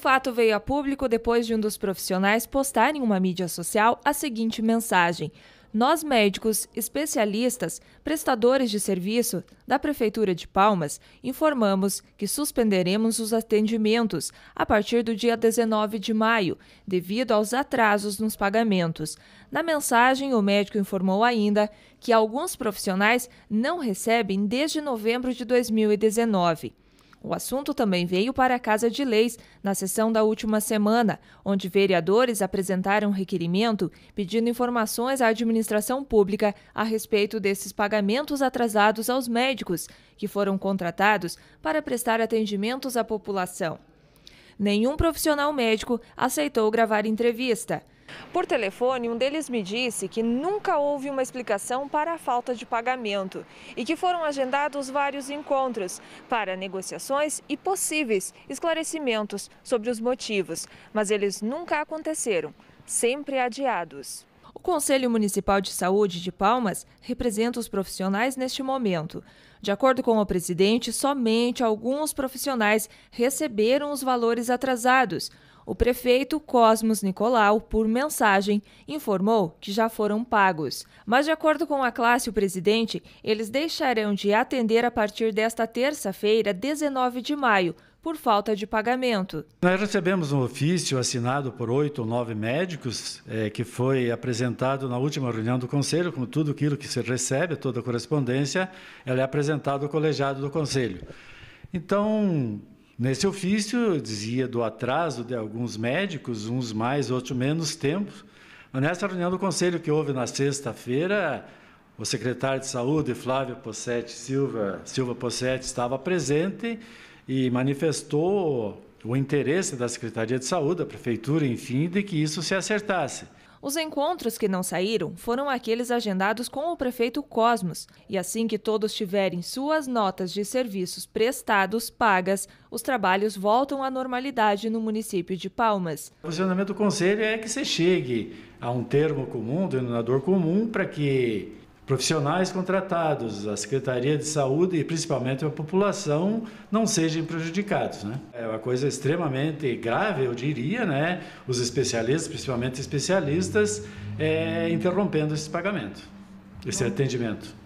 fato veio a público depois de um dos profissionais postar em uma mídia social a seguinte mensagem: Nós médicos, especialistas, prestadores de serviço da prefeitura de Palmas, informamos que suspenderemos os atendimentos a partir do dia 19 de maio, devido aos atrasos nos pagamentos. Na mensagem, o médico informou ainda que alguns profissionais não recebem desde novembro de 2019. O assunto também veio para a Casa de Leis na sessão da última semana, onde vereadores apresentaram requerimento pedindo informações à administração pública a respeito desses pagamentos atrasados aos médicos que foram contratados para prestar atendimentos à população. Nenhum profissional médico aceitou gravar entrevista. Por telefone, um deles me disse que nunca houve uma explicação para a falta de pagamento e que foram agendados vários encontros para negociações e possíveis esclarecimentos sobre os motivos, mas eles nunca aconteceram, sempre adiados. O Conselho Municipal de Saúde de Palmas representa os profissionais neste momento. De acordo com o presidente, somente alguns profissionais receberam os valores atrasados. O prefeito Cosmos Nicolau, por mensagem, informou que já foram pagos. Mas, de acordo com a classe o presidente, eles deixarão de atender a partir desta terça-feira, 19 de maio, por falta de pagamento. Nós recebemos um ofício assinado por oito ou nove médicos, é, que foi apresentado na última reunião do Conselho, como tudo aquilo que se recebe, toda a correspondência, ela é apresentada ao colegiado do Conselho. Então, Nesse ofício, eu dizia do atraso de alguns médicos, uns mais, outros menos tempo. Mas nessa reunião do conselho que houve na sexta-feira, o secretário de Saúde, Flávio Possetti Silva, Silva Possetti, estava presente e manifestou o interesse da Secretaria de Saúde, da Prefeitura, enfim, de que isso se acertasse. Os encontros que não saíram foram aqueles agendados com o prefeito Cosmos, e assim que todos tiverem suas notas de serviços prestados pagas, os trabalhos voltam à normalidade no município de Palmas. O posicionamento do conselho é que você chegue a um termo comum, denominador comum, para que profissionais contratados, a Secretaria de Saúde e principalmente a população não sejam prejudicados. Né? É uma coisa extremamente grave, eu diria, né? os especialistas, principalmente especialistas, é, interrompendo esse pagamento, esse atendimento.